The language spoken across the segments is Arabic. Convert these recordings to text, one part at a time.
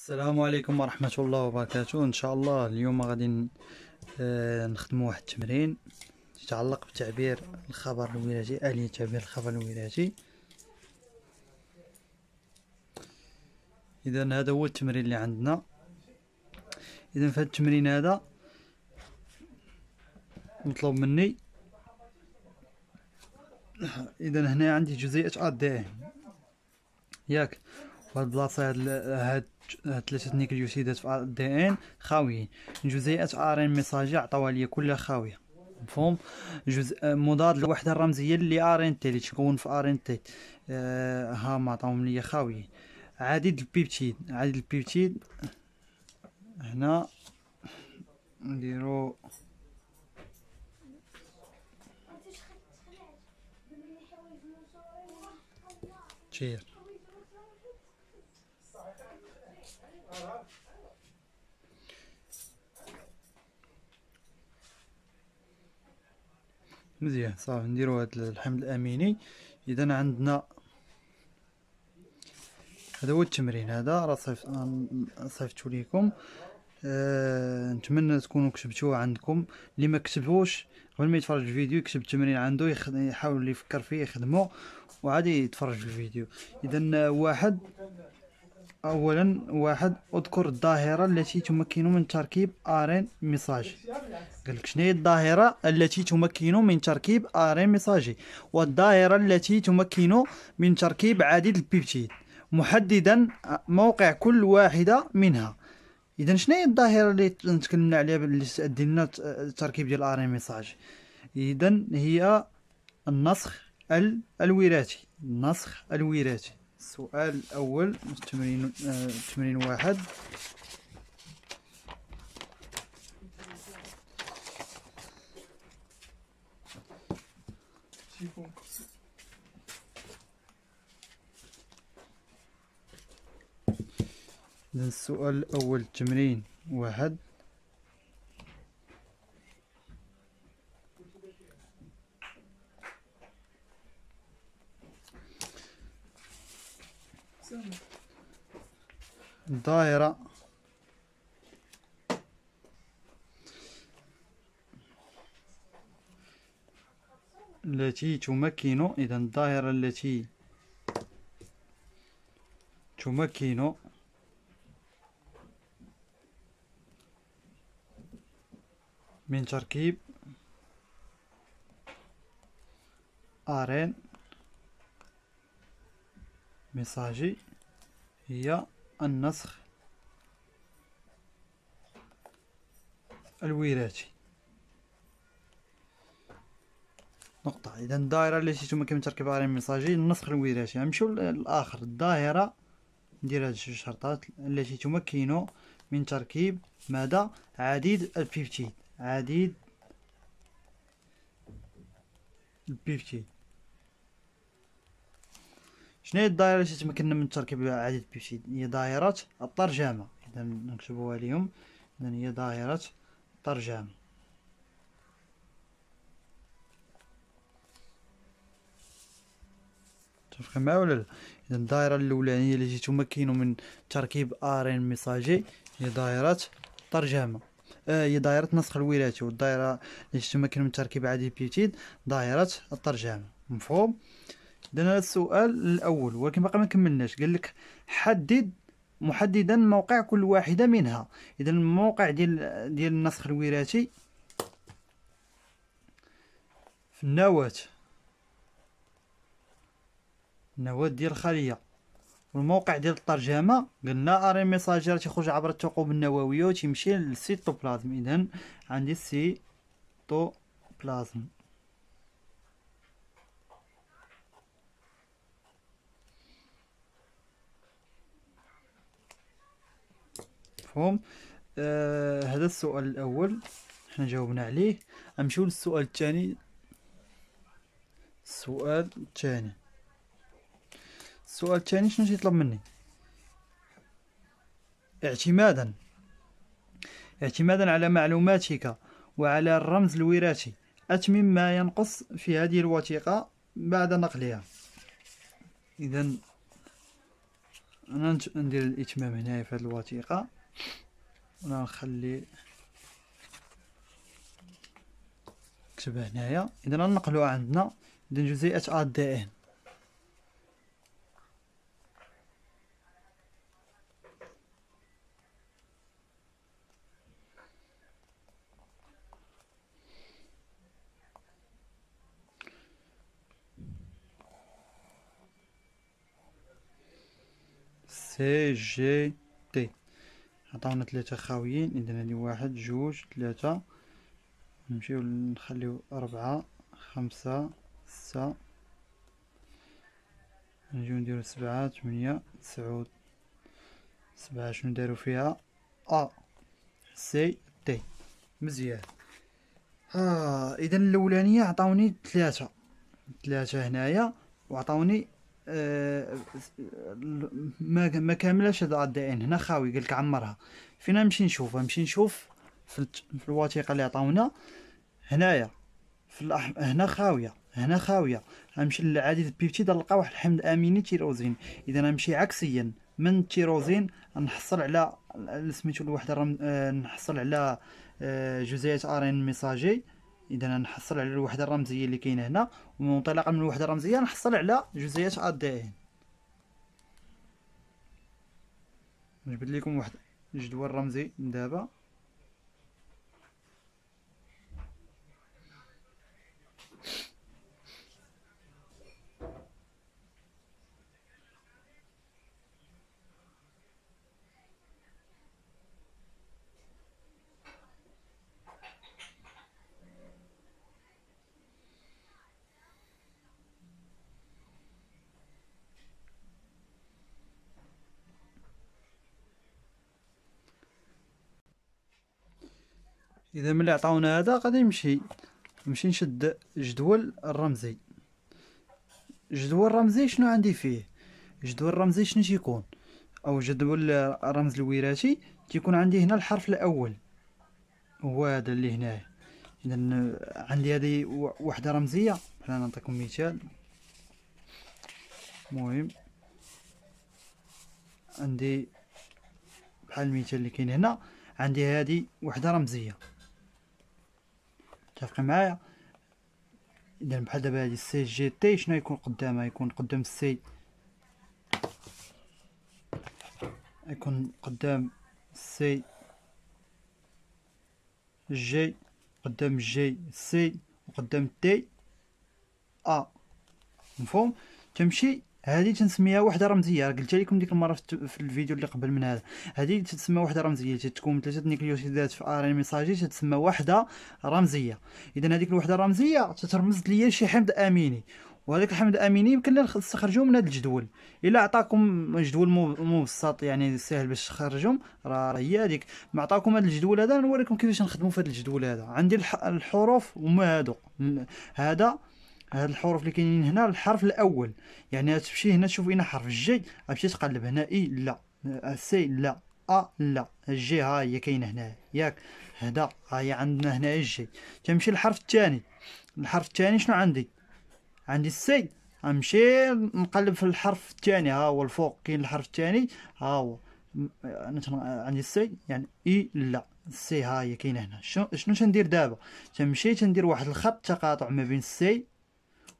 السلام عليكم ورحمة الله وبركاته ان شاء الله اليوم غادي آه، نخدم واحد التمرين يتعلق بتعبير الخبر الوراثي آلية تعبير الخبر الوراثي اذا هذا هو التمرين اللي عندنا اذا في هذا التمرين هذا مطلوب مني اذا هنا عندي جزيئة ار ياك واحد البلاصه هاد هاد ثلاثه نيكليوسيدات في الدي ان خاويين جزيئات ار ان ميساجي عطاوها ليا كلها خاويه مفهوم جزء مضاد للوحده الرمزيه اللي ار ان تي اللي تكون في ار ان تي آه، ها ما عطاهم ليا خاويين عديد البيبتيد عديد البيبتيد هنا نديرو Cheers. مزيان صافي نديرو هاد الحمل الاميني اذا عندنا هذا هو التمرين هذا راه صيف صيفته ليكم أه... نتمنى تكونوا كتبتوه عندكم اللي ما كتبوش قبل ما يتفرج الفيديو يكتب التمرين عنده يخ... يحاول يفكر فيه يخدمه وعادي يتفرج في الفيديو اذا واحد أولا واحد أذكر الظاهرة التي تمكن من تركيب آرين ميساجي قال لك شنو هي الظاهرة التي تمكن من تركيب آرين ميساجي والظاهرة التي تمكن من تركيب عديد البيبتيد محددا موقع كل واحدة منها إذا شنو هي الظاهرة اللي تكلمنا عليها اللي تأدي لنا التركيب ديال آرين ميساجي إذا هي النسخ الوراثي النسخ الوراثي السؤال الأول تمرين آه تمرين واحد السؤال الأول تمرين واحد طاهرة التي تمكن إذا الظاهرة التي تمكن من تركيب ارين ميساجي هي النسخ الوراثي نقطة إذا الدائرة اللي تم كم تركب عليها الميساجي النسخ الوراثي نمشيو للآخر الدائرة ندير هاد جوج شرطات اللي التي تمكن من تركيب ماذا عديد البيبتيد عديد البيبتيد شنو هي الدائره اللي تتمكننا من تركيب عدد بيبسيد هي دائره الترجمه اذا نكتبوها اليوم اذا هي دائره الترجمه متفق معايا ولا لا اذا الدائره الاولانيه التي تمكن من تركيب ار ان ميساجي هي دائره الترجمه آه هي دائره نسخ الوراثي والدائره التي تمكن من تركيب عدد بيوتيد دائره الترجمه مفهوم درنا هذا السؤال الاول ولكن باقي ما كملناش قال لك حدد محددا موقع كل واحده منها اذا الموقع ديال ديال النسخ الوراثي في النواه النواه ديال الخليه والموقع ديال الترجمه قلنا اري ميساجير تيخرج عبر الثقوب النوويه وتيمشي للسيتوبلازم اذا عندي السيتوبلازم مفهوم آه هذا السؤال الاول احنا جاوبنا عليه نمشيو للسؤال الثاني السؤال الثاني السؤال الثاني شنو تيطلب مني اعتمادا اعتمادا على معلوماتك وعلى الرمز الوراثي أتمم ما ينقص في هذه الوثيقة بعد نقلها إذا أنا ندير الإتمام هنا في هذه الوثيقة ونخلي نكتب هنايا اذا غنقلوها عندنا اذا جزيئه ا دي ان سي جي عطاونا ثلاثة خاويين اذا هادي واحد جوج ثلاثة نمشيو نخليو ربعة خمسة ستة نجيو نديرو سبعة تمنية تسعود سبعة شنو دارو فيها ا سي تي مزيان اه اذا الاولانية عطاوني ثلاثة ثلاثة هنايا وعطاوني ما ما كاملاش هاد الدائن هنا خاوي قالك عمرها فين نمشي نشوف نمشي نشوف في, في الوثيقه اللي عطاونا هنايا في الأح... هنا خاويه هنا خاويه غنمشي للعديد البيبتيد نلقى واحد الحمض اميني تيروزين اذا نمشي عكسيا من التيروزين آه، نحصل على سميتو الوحده رم... نحصل على جزيئات ار ان ميساجي اذا نحصل على الوحده الرمزيه اللي كاينه هنا ومنطلقا من الوحده الرمزيه نحصل على جزيئات ا دي ان نجبد لكم واحد الجدول الرمزي دابا اذا ملي عطاونا هذا غادي نمشي نمشي نشد جدول الرمزي جدول الرمزي شنو عندي فيه جدول الرمزي شنو تيكون او جدول الرمز الوراثي تيكون عندي هنا الحرف الاول هو هذا اللي هنايا اذا عندي هذه وحده رمزيه حنا نعطيكم مثال مهم عندي بحال المثال اللي كاين هنا عندي هذه وحده رمزيه متفقين معايا اذا بحال دابا هذه السي جي تي شنو يكون قدامها يكون قدام السي يكون قدام سي جي قدام جي سي وقدام تي ا مفهوم تمشي هذه تنسميها وحده رمزيه قلت لكم ديك المره في الفيديو اللي قبل من هذا هذه تتسمى وحده رمزيه تتكون ثلاثه نيكليوتيدات في ار ان ميساجي تتسمى وحده رمزيه اذا هذيك الوحده الرمزيه تترمز ليا شي حمض اميني وهذاك الحمض الاميني يمكن نستخرجوه من هذا الجدول الا عطاكم جدول مبسط يعني سهل باش تخرجهم راه هي هذيك ما عطاكم هذا الجدول هذا نوريكم كيفاش نخدموا في هذا الجدول هذا عندي الحروف هما هادو هذا هاد الحروف اللي كاينين هنا الحرف الاول يعني تمشي هنا تشوف هنا حرف جي غتمشي تقلب هنا اي لا سي لا ا لا الجي ها هي كاينه هنا ياك هدا ها هي عندنا هنا الجي تمشي للحرف الثاني الحرف الثاني شنو عندي عندي سي امشي نقلب في الحرف الثاني ها هو الفوق كاين الحرف الثاني ها هو عندي سي يعني اي لا سي ها هي كاينه هنا شنو شنو تندير دابا تمشي تندير واحد الخط تقاطع ما بين سي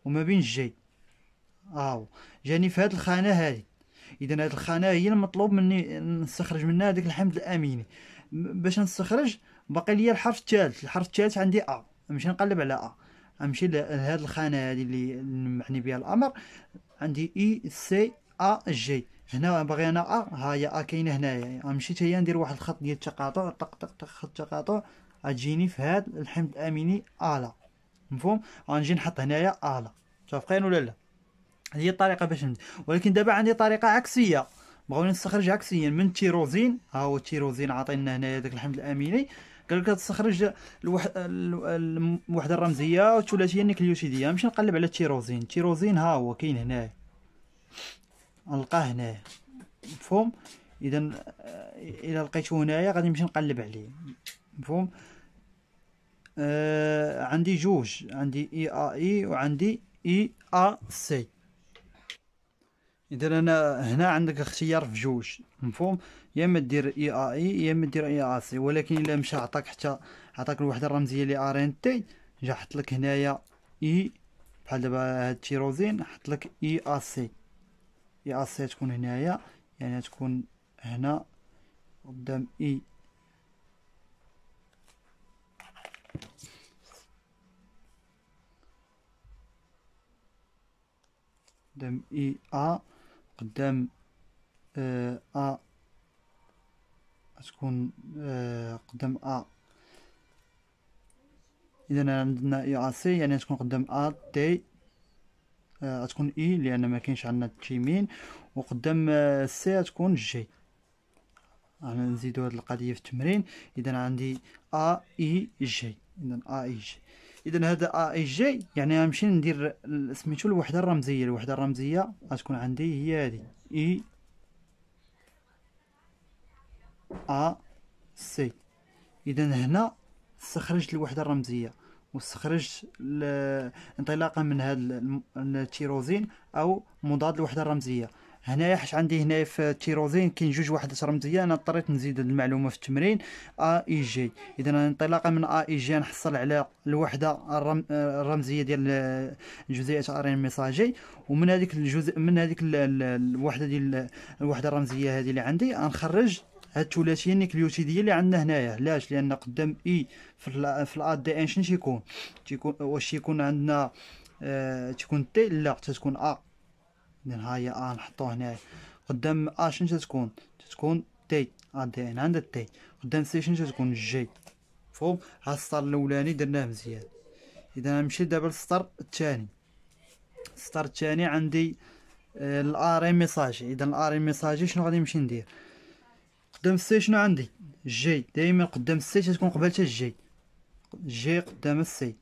وما بين الجاي هاو آه. جاني في هاد الخانه هادي اذا هاد الخانه هي المطلوب مني نستخرج منها داك الحمض الاميني باش نستخرج باقي ليا الحرف الثالث الحرف الثالث عندي ا نمشي نقلب على ا نمشي لهاد الخانه هادي اللي معني بها الامر عندي اي سي ا جي هنا باغي انا ا ها هي ا كاينه هنايا امشي حتى ندير واحد الخط ديال التقاطع طق طق طق خط تقاطع اجيني في هاد الحمض الاميني لا مفهوم غنجي نحط هنايا الا متفقين ولا لا هذه الطريقه باش نمد ولكن دابا عندي طريقه عكسيه بغاوني نستخرج عكسيا من التيروزين ها هو التيروزين عاطينا هنايا داك الحمض الاميني قال لك تستخرج الوحده الرمزيه والثلاثيه النيكليوتيديه نمشي نقلب على التيروزين التيروزين ها هو كاين هنايا نلقاه هنايا مفهوم اذا الا لقيته هنايا غادي نمشي نقلب عليه مفهوم آه، عندي جوج عندي اي ا اي وعندي اي ا سي اذا انا هنا عندك اختيار في جوج مفهوم يا اما دير اي ا اي يا اما دير اي ا سي ولكن الا مشى عطاك حتى عطاك الوحده الرمزيه لي ار ان تي جا حط لك هنايا اي بحال دابا هاد التيروزين حط لك اي ا سي اي ا سي تكون هنايا يعني تكون هنا قدام اي قدام اي ا قدام ا أه تكون أه قدام ا اذا عندنا اي ا سي يعني تكون قدام ا تي غتكون اي لان ما كاينش عندنا التيمين وقدام سي تكون جي انا نزيدو هاد القضيه في التمرين اذا عندي ا اي جي اذا ا اي جي اذا هذا ا اي جي يعني غنمشي ندير سميتو الوحده الرمزيه الوحده الرمزيه غتكون عندي هي هذه اي ا سي اذا هنا استخرجت الوحده الرمزيه واستخرجت انطلاقا من هذا التيروزين او مضاد الوحده الرمزيه هنايا حيت عندي هنايا في التيروزين كاين جوج وحدات رمزيه انا اضطريت نزيد هاد المعلومه في التمرين ا اي جي اذا انطلاقا من ا اي جي نحصل على الوحده الرم الرمزيه ديال جزيئه ار ان ميساجي ومن هذيك الجزء من هذيك الوحده ديال الوحده الرمزيه هذه اللي عندي نخرج هاد الثلاثيه النيكليوتيديه اللي عندنا هنايا علاش لان قدام اي e في في الاد دي ان شنو تيكون تيكون واش تيكون عندنا آه تكون تي لا تتكون ا بعدين هاي آه نحطوها هنا قدام آ شنو تكون تكون تي دي إن عندها تي قدام سي شنو تكون جي مفهوم ها السطر الاولاني درناه مزيان اذا نمشي دابا للسطر الثاني السطر الثاني عندي آه الاري ميساجي اذا الاري ميساجي شنو غادي نمشي ندير قدام سي شنو عندي جي دائما قدام سي تكون قبل تا جي جي قدام السي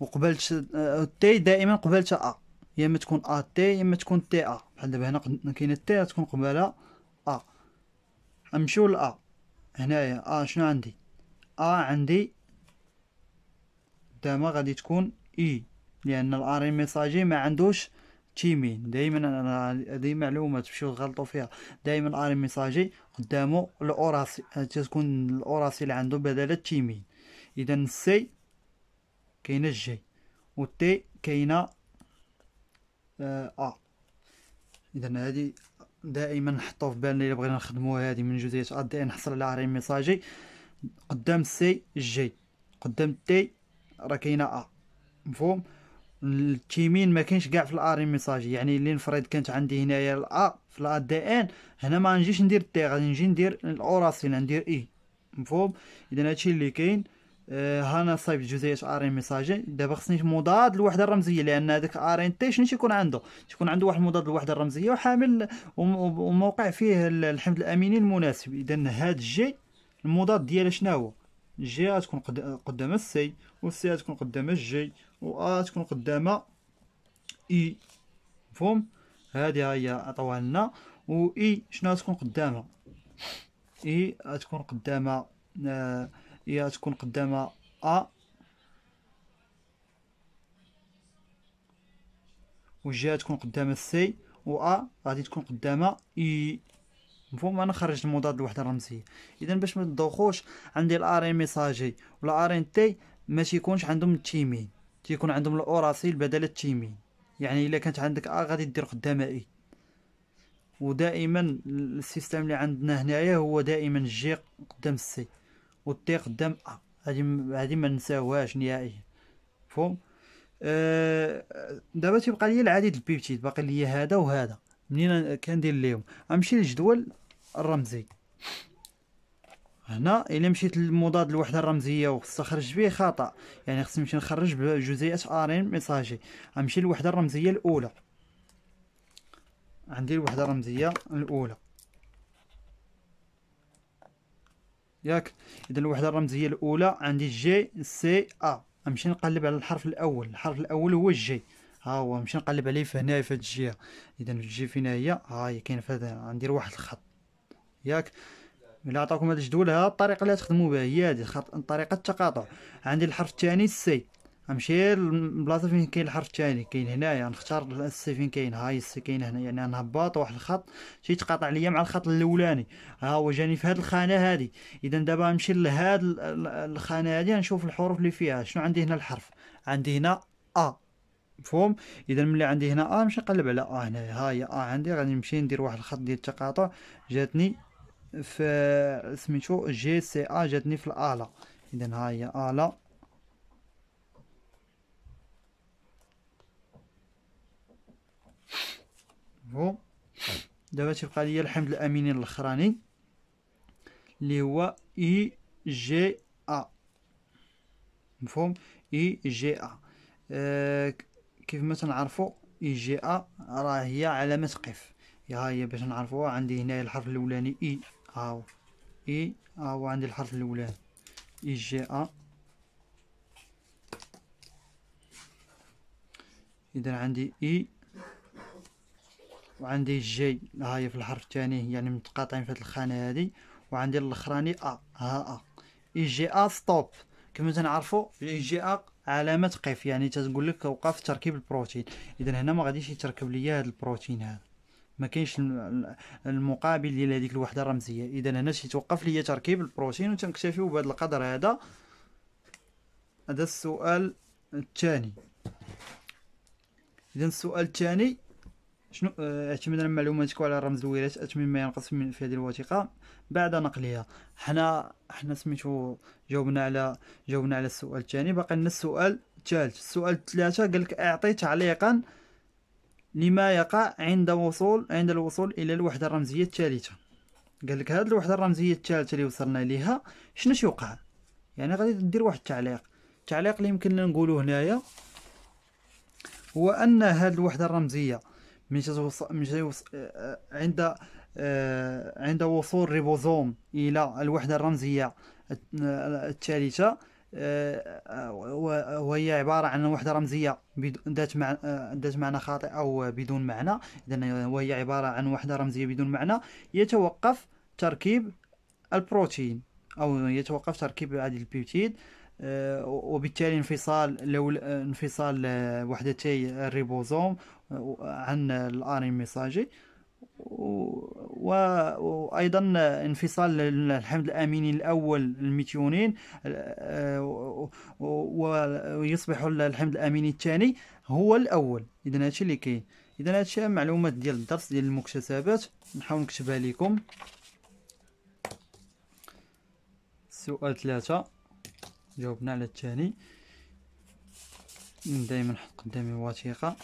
وقبلت آه، تي دائما قبلت ا يا اما تكون ا تي يا اما تكون تي ا بحال دابا هنا كاينه تي تكون قبالة ا نمشيو ا هنايا ا شنو عندي ا عندي قدامها غادي تكون اي e. لان الاري ميساجي ما عندوش تيمين دائما هذه معلومه تمشيو تغلطوا فيها دائما الاري ميساجي قدامو الاوراسي تكون الاوراسي اللي عنده بدل التيمين اذا السي كاينه الجي والتي كاينه ا آه. آه. اذا هذه دائما نحطو في بالنا الا بغينا نخدموا هذه من جزئيه ا دي نحصل على ريم ميساجي قدام سي جي قدام تي راه كاينه ا مفهوم التيمين ما كاينش كاع في الاري ميساجي يعني اللي نفرض كانت عندي هنايا الا في الا دي ان هنا ما نجيش ندير تي غادي نجي ندير الاوراسين ندير اي مفهوم اذا هادشي اللي كاين هنا آه، صايب جزئيه ار ان ميساجي دابا خصني مضاد الوحده الرمزيه لان هذاك ار ان تي شنو تيكون عنده تيكون عنده واحد مضاد الوحده الرمزيه وحامل وموقع فيه الحمض الاميني المناسب اذا هاد جي المضاد ديالها شنو هو جي غتكون قدام السي والسي غتكون قدام الجي و ا تكون قدام اي مفهوم هذه هي عطاوها لنا و اي شنو غتكون قدامها اي غتكون قدامها آه هي تكون قدامها أ وجا تكون قدامها سي و أ غادي تكون قدامها إي مفهوم انا خرجت المضاد الوحده الرمزيه اذا باش ما تدوخوش عندي الار ان ميساجي ولا ار ان تي ما تيكونش عندهم التيمين تيكون عندهم الاوراسيل بدل التيمين يعني الا كانت عندك ا غادي دير قدامها اي ودائما السيستم اللي عندنا هنايا هو دائما جي قدام السي والطي قدام ا آه، هادي هادي ما نساوهاش نهائيا فهم آه، دابا تيبقى لي العديد البيبتيد باقي لي هذا وهذا منين كندير ليهم غنمشي للجدول الرمزي هنا الا مشيت للمضاد الوحده الرمزيه وخص نخرج به خطا يعني خصني نمشي نخرج بجزيئه ار ان ميساجي غنمشي للوحده الرمزيه الاولى عندي الوحده الرمزيه الاولى ياك اذا الوحده الرمزيه الاولى عندي جي سي ا نمشي نقلب على الحرف الاول الحرف الاول هو جي ها هو نمشي نقلب عليه فهنا في هاد الجهه اذا الجي فين هي ها هي كاين فهاد ندير واحد الخط ياك الا عطاكم هذا الجدول ها الطريقه اللي تخدموا بها هي هادي الطريقه التقاطع عندي الحرف الثاني سي نمشي للبلاصه فين كاين الحرف الثاني كاين هنايا نختار السي فين كاين هاي السي كاين هنا يعني نهبط واحد الخط شي تقاطع ليا مع الخط الاولاني ها هو جاني في هاد الخانه هادي اذا دابا نمشي لهاد الخانه هادي نشوف الحروف اللي فيها شنو عندي هنا الحرف عندي هنا ا مفهوم اذا ملي عندي هنا ا نمشي نقلب على ا هنا ها هي ا عندي غادي نمشي ندير واحد الخط ديال التقاطع جاتني في سميتو جي سي ا جاتني في الاله اذا ها هي اله هو دابا تيبقى ليا الحمض الاميني الاخراني اللي هو اي جي ا مفهوم اي جي ا أه كيف ما تنعرفوا اي جي ا راه هي علامه قف يا هي باش نعرفوها عندي هنايا الحرف الاولاني اي هاو اي هاو عندي الحرف الاولاني اي جي ا اذا عندي اي وعندي جي ها هي في الحرف الثاني يعني متقاطعين في هذه الخانه هذه وعندي الاخراني ا ها ا اي جي ا ستوب كما تنعرفوا اي جي ا علامه قف يعني تتقول لك وقف تركيب البروتين اذا هنا ما غاديش يتركب ليا هذا البروتين هذا ما كاينش المقابل ديال هذيك الوحده الرمزيه اذا هنا توقف ليا تركيب البروتين وتنكتفيو بهذا القدر هذا هذا السؤال الثاني اذا السؤال الثاني شنو على آه، معلوماتك على رمز الوراث اتمم ما ينقص من في هذه الوثيقه بعد نقلها حنا حنا سميتو جاوبنا على جاوبنا على السؤال الثاني باقي لنا السؤال الثالث السؤال الثلاثه قال لك اعطي تعليقا لما يقع عند وصول عند الوصول الى الوحده الرمزيه الثالثه قال لك هذه الوحده الرمزيه الثالثه اللي وصلنا ليها شنو يوقع يعني غادي دير واحد التعليق التعليق اللي يمكن لنا نقولوه هنايا هو ان هذه الوحده الرمزيه من جهه من عند آه، عند وصول ريبوزوم الى الوحده الرمزيه آه، الثالثه آه، وهي عبارة عن وحدة رمزية ذات معنى ذات معنى خاطئ أو بدون معنى إذا وهي عبارة عن وحدة رمزية بدون معنى يتوقف تركيب البروتين أو يتوقف تركيب هذه البيبتيد وبالتالي انفصال لو انفصال وحدتي الريبوزوم عن الانمي ساجي وايضا انفصال الحمد الاميني الاول الميتيونين ويصبح الحمد الاميني الثاني هو الاول اذا هادشي اللي كاين اذا هادشي معلومات ديال الدرس ديال المكتسبات نحاول نكتبها لكم سؤال ثلاثة جاوبنا على الثاني دائما نحط قدامي وثيقة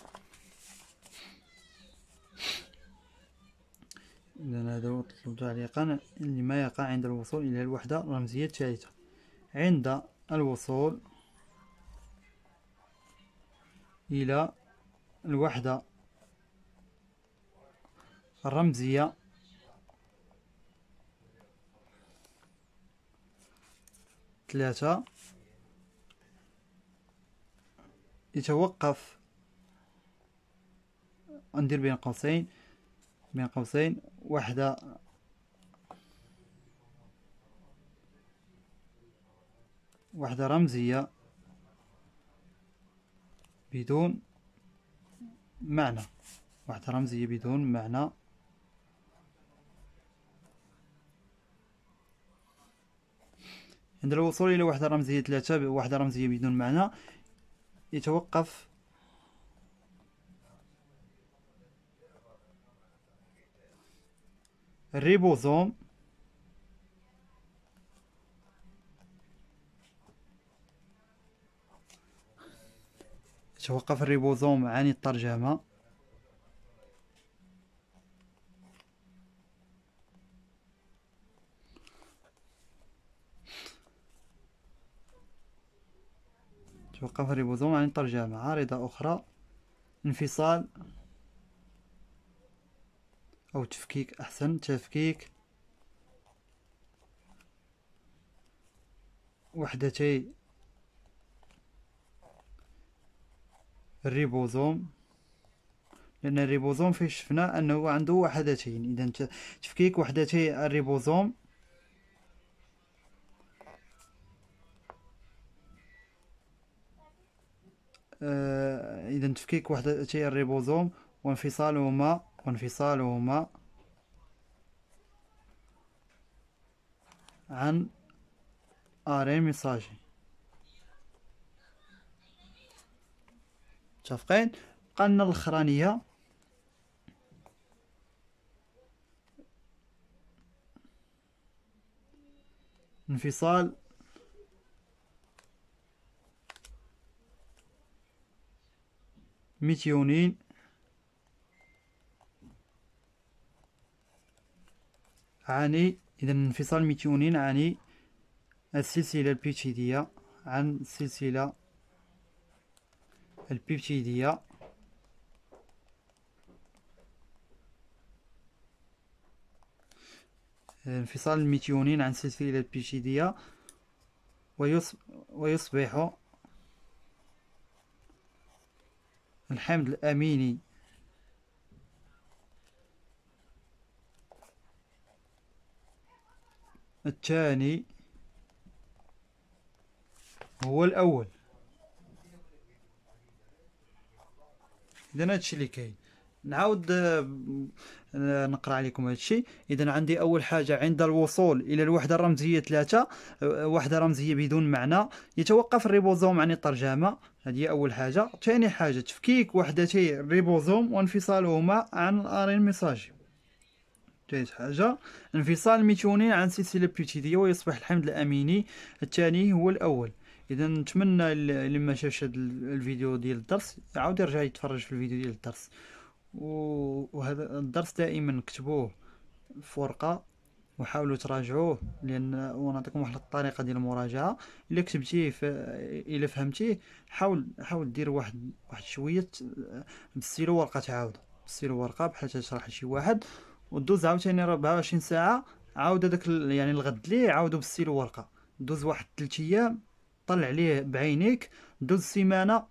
إذا هذا هو تعليقا لما يقع عند الوصول إلى الوحدة الرمزية الثالثة عند الوصول إلى الوحدة الرمزية ثلاثة يتوقف ندير بين قوسين بين قوسين وحدة واحدة رمزية بدون معنى واحدة رمزية بدون معنى عند الوصول إلى وحدة رمزية ثلاثة بواحدة رمزية بدون معنى يتوقف ريبوزوم توقف الريبوزوم عن الترجمة توقف الريبوزوم عن الترجمة عارضة أخرى انفصال أو تفكيك أحسن تفكيك وحدتي الريبوزوم لأن الريبوزوم فيه شفنا أنه عنده وحدتين إذا تفكيك وحدتي الريبوزوم آه، إذا تفكيك وحدتي الريبوزوم وانفصالهما وانفصالهما عن آري ميساجي متفقين قلنا الاخرانيه انفصال ميتيونين عن إذا انفصال ميتيونين عن السلسلة البيبتيدية عن السلسلة البيبتيدية انفصال الميتيونين عن السلسلة البيبتيدية ويصبح الحمض الأميني الثاني هو الأول إذا هادشي اللي كاين نعاود آه، نقرا عليكم هذا الشيء اذا عندي اول حاجه عند الوصول الى الوحده الرمزيه ثلاثة آه، وحده رمزيه بدون معنى يتوقف الريبوزوم عن الترجمه هذه اول حاجه ثاني حاجه تفكيك وحدتي الريبوزوم وانفصالهما عن الار ان ميساجي ثالث حاجة انفصال ميتوني عن سلسلة بيوتيدية ويصبح الحمض الأميني الثاني هو الأول إذا نتمنى اللي ما شافش هذا الفيديو ديال الدرس يعاود يرجع يتفرج في الفيديو ديال الدرس وهذا الدرس دائما كتبوه في ورقة وحاولوا تراجعوه لان ونعطيكم واحد الطريقه ديال المراجعه الا كتبتيه ف... الا فهمتيه حاول حاول دير واحد واحد شويه بالسيلو ورقه تعاود بالسيلو ورقه بحال تشرح لشي واحد ودوز عاوتاني 24 ساعه عاود داك يعني الغد ليه عاودو بالسيلو ورقه دوز واحد 3 ايام طلع ليه بعينيك دوز سيمانه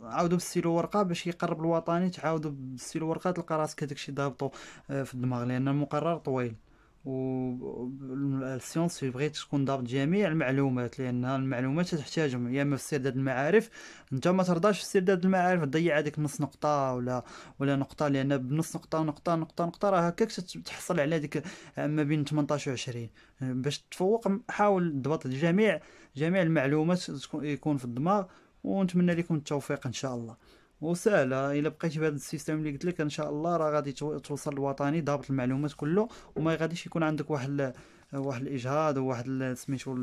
عاودوا بالسيلو ورقه باش يقرب الوطني تعاودوا بالسيلو ورقه تلقى راسك هذاك الشيء ضابطو آه، في الدماغ لان المقرر طويل والسيونس و... بغيت تكون ضابط جميع المعلومات لان المعلومات تحتاجهم يا اما في استرداد المعارف انت ما ترضاش في استرداد المعارف تضيع هذيك نص نقطه ولا ولا نقطه لان بنص نقطه نقطه نقطه نقطه راه هكاك تحصل على ديك ما بين 18 و 20 باش تفوق حاول تضبط جميع جميع المعلومات يكون في الدماغ ونتمنى لكم التوفيق ان شاء الله وسهله الا بقيتي بهذا السيستم اللي قلت لك ان شاء الله راه غادي توصل الوطني ضابط المعلومات كله وما غاديش يكون عندك واحد واحد الاجهاد وواحد سميتو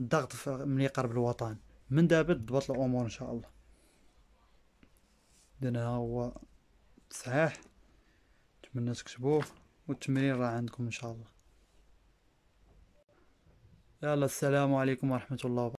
الضغط من يقرب الوطن من دابا تضبط الامور ان شاء الله اذا ها هو صحيح نتمنى تكتبوه والتمرين راه عندكم ان شاء الله يلا السلام عليكم ورحمه الله وبركاته